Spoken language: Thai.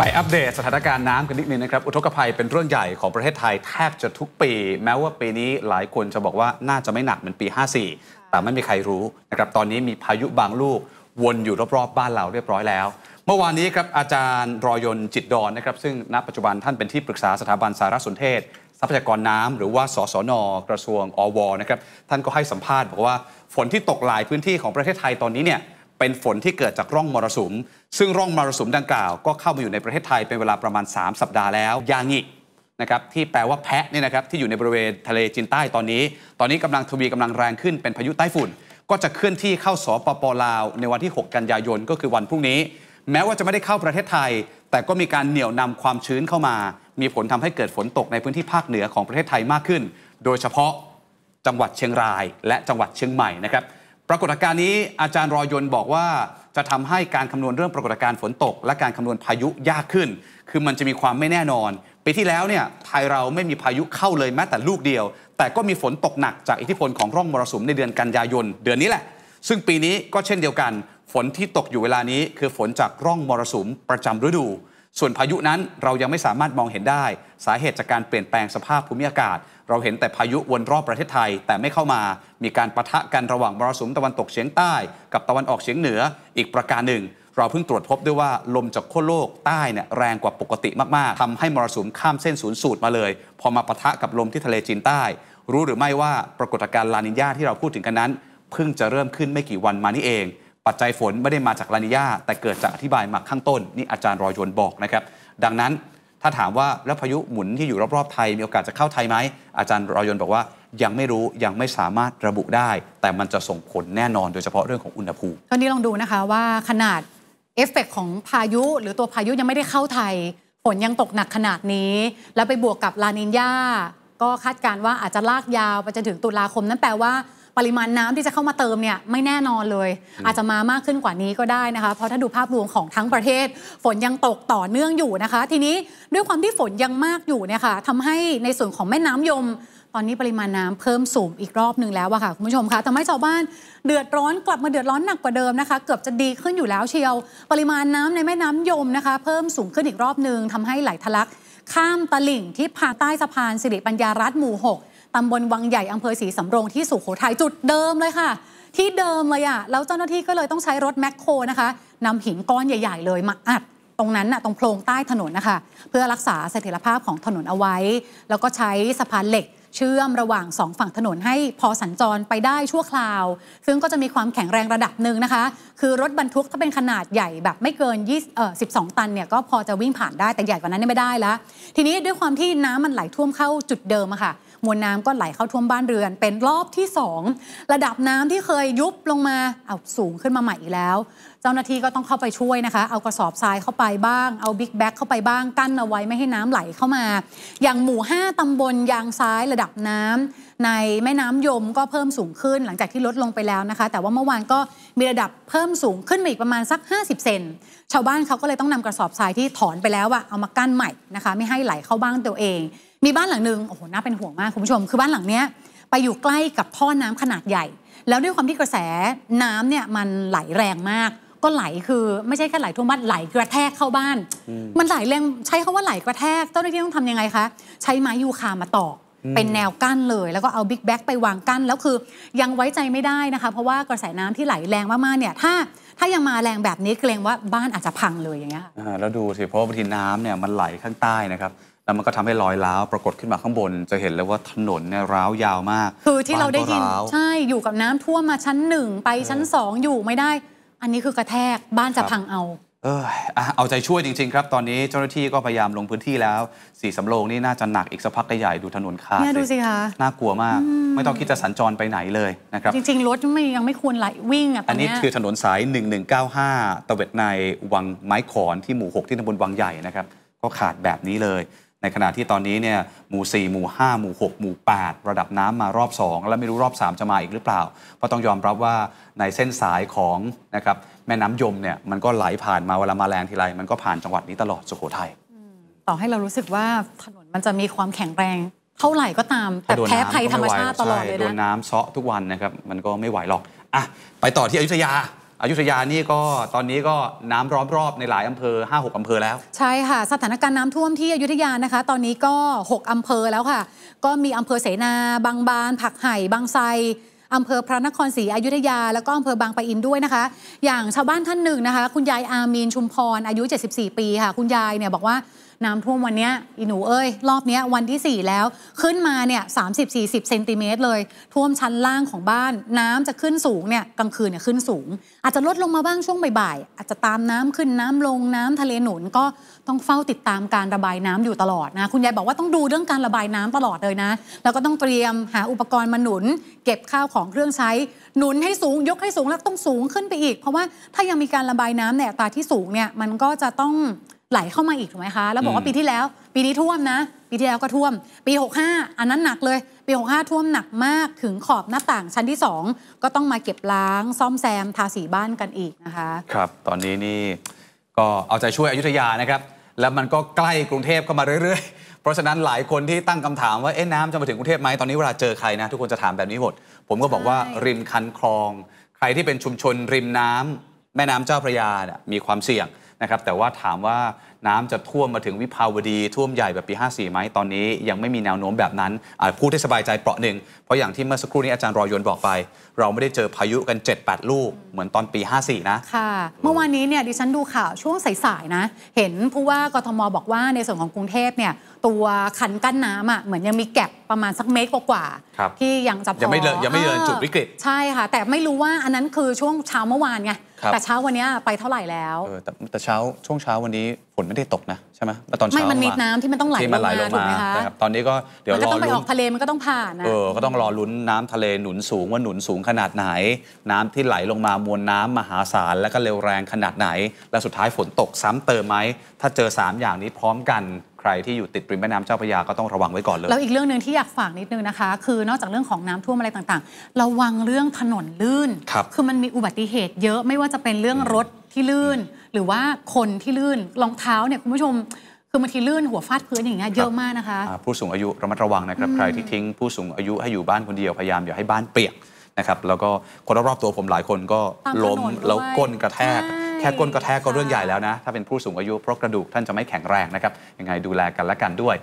ไปอัปเดตสถานการณ์น้ำกันนิดนึงนะครับ อุทกภัยเป็นเรื่องใหญ่ของประเทศไทยแทบจะทุกปี แม้ว่าปีนี้หลายคนจะบอกว่าน่าจะไม่หนักเหมือนปี 54 แต่ไม่มีใครรู้นะครับ ตอนนี้มีพายุบางลูก วนอยู่รอบๆบ้านเราเรียบร้อยแล้ว เมื่อวานนี้ครับอาจารย์รอยนจิตดอนนะครับ ซึ่งณปัจจุบันท่านเป็นที่ปรึกษาสถาบันสารสนเทศ ทรัพยากรน้ำหรือว่าสสนกระทรวงอวนะครับท่านก็ให้สัมภาษณ์บอกว่าฝนที่ตกหลายพื้นที่ของประเทศไทยตอนนี้เนี่ยเป็นฝนที่เกิดจากร่องมรสุมซึ่งร่องมรสุมดังกล่าว ก็เข้ามาอยู่ในประเทศไทยเป็นเวลาประมาณ 3 สัปดาห์แล้วยางินะครับที่แปลว่าแพะเนี่ยนะครับที่อยู่ในบริเวณทะเลจีนใต้ ตอนนี้ ตอนนี้กำลังทวีกำลังแรงขึ้นเป็นพายุใต้ฝุ่นก็จะเคลื่อนที่เข้าสปปลาวในวันที่ 6 กันยายนก็คือวันพรุ่งนี้ แม้ว่าจะไม่ได้เข้าประเทศไทย แต่ก็มีการเหนี่ยวนำความชื้นเข้ามา มีผลทำให้เกิดฝนตกในพื้นที่ภาคเหนือของประเทศไทยมากขึ้น โดยเฉพาะ จังหวัดเชียงราย และจังหวัดเชียงใหม่นะครับปรากฏการณ์นี้อาจารย์รอยนบอกว่า จะทำให้การคำนวณเรื่องปรากฏการณ์ฝนตกและการคำนวณพายุยากขึ้น คือมันจะมีความไม่แน่นอนปีที่แล้วเนี่ยไทยเราไม่มีพายุเข้าเลยแม้แต่ลูกเดียว แต่ก็มีฝนตกหนักจากอิทธิพลของร่องมรสุมในเดือนกันยายนเดือนนี้แหละ ซึ่งปีนี้ก็เช่นเดียวกัน ฝนที่ตกอยู่เวลานี้ คือฝนจากร่องมรสุมประจำฤดูส่วนพายุนั้นเรายังไม่สามารถมองเห็นได้ สาเหตุจากการเปลี่ยนแปลงสภาพภูมิอากาศ เราเห็นแต่พายุวนรอบประเทศไทยแต่ไม่เข้ามามีการประทะกันระหว่างมรสุมตะวันตกเฉียงใต้ กับตะวันออกเฉียงเหนือ อีกประการหนึ่ง เราเพิ่งตรวจพบด้วยว่าลมจากขั้วโลกใต้เนี่ยแรงกว่าปกติมาก ๆทำให้มรสุมข้ามเส้นศูนย์สูตรมาเลย พอมาปะทะกับลมที่ทะเลจีนใต้ รู้หรือไม่ว่าปรากฏการณ์ลานิญาที่เราพูดถึงกันนั้นเพิ่งจะเริ่มขึ้นไม่กี่วันมานี้เองปัจจัยฝนไม่ได้มาจากลานิยาแต่เกิดจากอธิบายมาข้างต้นนี่อาจารย์รอยยนบอกนะครับ ดังนั้นถ้าถามว่าแล้วพายุหมุนที่อยู่รอบๆไทย มีโอกาสจะเข้าไทยไหม อาจารย์รอยยนบอกว่ายังไม่รู้ยังไม่สามารถระบุได้ แต่มันจะส่งผลแน่นอนโดยเฉพาะเรื่องของอุณหภูมิตอนนี้ลองดูนะคะว่าขนาดเอฟเฟกของพายุ หรือตัวพายุยังไม่ได้เข้าไทยฝนยังตกหนักขนาดนี้ แล้วไปบวกกับลานินยาก็คาดการว่าอาจจะลากยาวไปจนถึงตุลาคมนั่นแปลว่าปริมาณน้ำที่จะเข้ามาเติมเนี่ยไม่แน่นอนเลย อาจจะมามากขึ้นกว่านี้ก็ได้นะคะ เพราะถ้าดูภาพรวมของทั้งประเทศฝนยังตกต่อเนื่องอยู่นะคะ ทีนี้ด้วยความที่ฝนยังมากอยู่เนี่ยค่ะทำให้ในส่วนของแม่น้ำยม ตอนนี้ปริมาณน้ำเพิ่มสูงอีกรอบหนึ่งแล้วะค่ะคุณผู้ชมคะทำให้ชาวบ้าน เดือดร้อนกลับมาเดือดร้อนหนักกว่าเดิมนะคะ เกือบจะดีขึ้นอยู่แล้วเชียว ปริมาณน้ำในแม่น้ำยมนะคะ เพิ่มสูงขึ้นอีกรอบหนึ่งทำให้ไหลทะลักข้ามตลิ่งที่ผ่านใต้สะพานสิริปัญญารัตหมู่6ตำบลวังใหญ่อำเภอศรีสำโรง ที่สุโขทัยจุดเดิมเลยค่ะ ที่เดิมเลยอะแล้วเจ้าหน้าที่ก็เลยต้องใช้รถแมคโครนะคะนำหินก้อนใหญ่ ๆ เลยมาอัด ตรงนั้นน่ะตรงโพรงใต้ถนนนะคะ เพื่อรักษาเสถียรภาพของถนนเอาไว้ แล้วก็ใช้สะพานเหล็กเชื่อมระหว่างสองฝั่งถนนให้พอสัญจรไปได้ชั่วคราว ซึ่งก็จะมีความแข็งแรงระดับหนึ่งนะคะ คือรถบรรทุกถ้าเป็นขนาดใหญ่แบบไม่เกินอ12ตันเนี่ยก็พอจะวิ่งผ่านได้แต่ใหญ่กว่านั้นไม่ได้แล้วทีนี้ด้วยความที่น้ำมันไหลท่วมเข้าจุดเดิมอะค่ะมวลน้ำก็ไหลเข้าท่วมบ้านเรือนเป็นรอบที่ 2 ระดับน้ำที่เคยยุบลงมาเอาสูงขึ้นมาใหม่อีกแล้ว เจ้าหน้าที่ก็ต้องเข้าไปช่วยนะคะ เอากระสอบทรายเข้าไปบ้าง เอาบิ๊กแบ็คเข้าไปบ้างกั้นเอาไว้ไม่ให้น้ำไหลเข้ามา อย่างหมู่ 5ตำบลยางซ้ายระดับน้ำ ในแม่น้ำยมก็เพิ่มสูงขึ้นหลังจากที่ลดลงไปแล้วนะคะ แต่ว่าเมื่อวานก็มีระดับเพิ่มสูงขึ้นมาอีกประมาณสัก 50 เซนชาวบ้านเขาก็เลยต้องนำกระสอบทรายที่ถอนไปแล้วอะเอามากั้นใหม่นะคะ ไม่ให้ไหลเข้าบ้านตัวเองมีบ้านหลังหนึ่งโอ้โหน่าเป็นห่วงมาก คุณผู้ชมคือบ้านหลังเนี้ยไปอยู่ใกล้กับท่อน้ำขนาดใหญ่ แล้วด้วยความที่กระแสน้ำเนี่ยมันไหลแรงมาก ก็ไหลคือไม่ใช่แค่ไหลท่วมบ้านไหลกระแทกเข้าบ้าน มันไหลแรงใช้คาว่าไหลกระแทกเจ้าหน้าที่ต้องทำยังไงคะใช้ไม้ยูคามาตอกเป็นแนวกั้นเลย แล้วก็เอาบิ๊กแบ็กไปวางกั้นแล้วคือยังไว้ใจไม่ได้นะคะเพราะว่ากระแสน้ำที่ไหลแรงมากๆเนี่ยถ้า ถ้ายังมาแรงแบบนี้เกรงว่าบ้านอาจจะพังเลยอย่างเงี้ยแล้วดูสิเพราะบาทีน้ำเนี่ยมันไหลข้างใต้นะครับแล้วมันก็ทำให้รอยร้าวปรากฏขึ้นมาข้างบน จะเห็นเลยว่าถนนเนี่ยร้าวยาวมาก คือที่เราได้ยินใช่อยู่กับน้ำท่วมมาชั้นหนึ่งไปชั้นสองอยู่ไม่ได้ อันนี้คือกระแทกบ้านจะพังเอา เออเอาใจช่วยจริง ๆ ครับ ตอนนี้เจ้าหน้าที่ก็พยายามลงพื้นที่แล้ว สีสำโรงนี่น่าจะหนักอีกสักพักใหญ่ดูถนนขาดเนี่ยดูสิคะน่ากลัวมาก ไม่ต้องคิดจะสัญจรไปไหนเลยนะครับ จริงๆ รถไม่ยังไม่ควรไหลวิ่งอ่ะอันนี้คือถนนสาย1195ตะเวทในวังไม้ขอนที่หมู่ 6 ที่ตำบลวังใหญ่นะครับก็ขาดแบบนี้เลยในขณะที่ตอนนี้เนี่ยหมู่ 4 หมู่ 5 หมู่ 6 หมู่ 8 ระดับน้ำมารอบ 2 แล้วไม่รู้รอบ 3 จะมาอีกหรือเปล่าเพราะต้องยอมรับว่าในเส้นสายของนะครับแม่น้ำยมเนี่ยมันก็ไหลผ่านมาเวลามาแรงทีไรมันก็ผ่านจังหวัดนี้ตลอด สุโขทัยต่อให้เรารู้สึกว่าถนนมันจะมีความแข็งแรง เท่าไหร่ก็ตามแต่แพ้ภัยธรรมชาติตลอดเลยนะโดนน้ำเซาะทุกวันนะครับมันก็ไม่ไหวหรอกอ่ะไปต่อที่อยุธยาอยุธยานี่ก็ตอนนี้ก็น้ำร้อมรอบในหลายอำเภอ5กอำเภอแล้ว ใช่ค่ะสถานการณ์น้ำท่วมที่อยุธยานะคะ ตอนนี้ก็ 6 อำเภอแล้วค่ะ ก็มีอำเภอเสนาบางบานผักไห่บางไทรอำเภอพระนครศรีอยุธยาแล้วก็อำเภอบางปะอินด้วยนะคะ อย่างชาวบ้านท่านหนึ่งนะคะ คุณยายอามีนชุมพรอายุ 74 ปีค่ะคุณยายเนี่ยบอกว่าน้ำท่วมวันนี้อีหนูเอ้ยรอบนี้วันที่ 4 แล้วขึ้นมาเนี่ยสามสิบสี่สิบเซนติเมตรเลยท่วมชั้นล่างของบ้านน้ำจะขึ้นสูงเนี่ยกลางคืนเนี่ยขึ้นสูง อาจจะลดลงมาบ้างช่วงบ่ายๆอาจจะตามน้ำขึ้นน้ำลงน้ำทะเลหนุนก็ต้องเฝ้าติดตามการระบายน้ำอยู่ตลอดนะ คุณยายบอกว่าต้องดูเรื่องการระบายน้ำตลอดเลยนะ แล้วก็ต้องเตรียมหาอุปกรณ์มาหนุน เก็บข้าวของเครื่องใช้หนุนให้สูงยกให้สูงแล้วต้องสูงขึ้นไปอีก เพราะว่าถ้ายังมีการระบายน้ำในอัตราที่สูงเนี่ยมันก็จะต้องไหลเข้ามาอีกถูกไหมคะแล้วบอกว่าปีที่แล้ว ปีนี้ท่วมนะ ปีที่แล้วก็ท่วม ปี 65อันนั้นหนักเลย ปี 65ท่วมหนักมากถึงขอบหน้าต่าง ชั้นที่ 2 ก็ต้องมาเก็บล้าง ซ่อมแซม ทาสีบ้านกันอีกนะคะครับ ตอนนี้นี่ก็เอาใจช่วยอยุธยานะครับแล้วมันก็ใกล้กรุงเทพเข้ามาเรื่อยๆ เพราะฉะนั้นหลายคนที่ตั้งคำถามว่าเอ๊ะน้ำจะมาถึงกรุงเทพไหมตอนนี้เวลาเจอใครนะ ทุกคนจะถามแบบนี้หมดผมก็บอกว่าริมคันคลอง ใครที่เป็นชุมชนริมน้ำ แม่น้ำเจ้าพระยามีความเสี่ยงนะครับแต่ว่าถามว่าน้ำจะท่วมมาถึงวิภาวดีท่วมใหญ่แบบปี 54 ไหมตอนนี้ยังไม่มีแนวโน้มแบบนั้นพูดให้สบายใจเปราะหนึ่ง เพราะอย่างที่เมื่อสักครู่นี้ อาจารย์รอยนบอกไป เราไม่ได้เจอพายุกัน 7-8ลูกเหมือนตอนปี 54 นะ ค่ะ เมื่อวานนี้เนี่ยดิฉันดูข่าวช่วงสายๆนะ เห็นผู้ว่ากทมบอกว่าในส่วนของกรุงเทพเนี่ยตัวคันกั้นน้ำอ่ะเหมือนยังมีแก็บประมาณสักเมตรกว่าๆที่ยังจะพอยังไม่เลยยังไม่เลยจุดวิกฤต ใช่ค่ะ แต่ไม่รู้ว่าอันนั้นคือช่วงเช้าเมื่อวานไงแต่เช้าวันนี้ไปเท่าไหร่แล้วแต่แต่เช้าช่วงเช้าวันนี้ฝนไม่ได้ตกนะใช่ไหมตอนเช้าไม่มันมีน้ำที่มันต้องไหลทีมัไหลลงมานะครับตอนนี้ก็เดี๋ยวรอลุ้นออกทะเลมันก็ต้องผ่านนะเออก็ต้องรอลุ้นน้ำทะเลหนุนสูงว่าหนุนสูงขนาดไหน น้ำที่ไหลลงมามวลน้ำมหาศาล แล้วก็เร็วแรงขนาดไหน และสุดท้ายฝนตกซ้ำเติมไหมถ้าเจอ3อย่างนี้พร้อมกัน ใครที่อยู่ติดริมแม่น้ำเจ้าพระยาก็ต้องระวังไว้ก่อนเลย แล้วอีกเรื่องหนึ่งที่อยากฝาก นิดนึงนะคะ คือนอกจากเรื่องของน้ำท่วมอะไรต่างๆระวังเรื่องถนนลื่นคคือมันมีอุบัติเหตุเยอะไม่ว่าจะเป็นเรื่องรถที่ลื่นหรือว่าคนที่ลื่นรองเท้าเนี่ยคุณผู้ชมคือบางทีลื่นหัวฟาดพื้นอย่างเงี้ยเยอะมากนะคะผู้สูงอายุระมัดระวังนะครับ ใครที่ทิ้งผู้สูงอายุให้อยู่บ้านคนเดียวพยายามอย่าให้บ้านเปียกนะครับแล้วก็คนรอบตัวผมหลายคนก็ล้มแล้วก้นกระแทก แค่ก้นกระแทกก็เรื่องใหญ่แล้วนะถ้าเป็นผู้สูงอายุเพราะกระดูกท่านจะไม่แข็งแรงนะครับยังไงดูแลกันและกันด้วย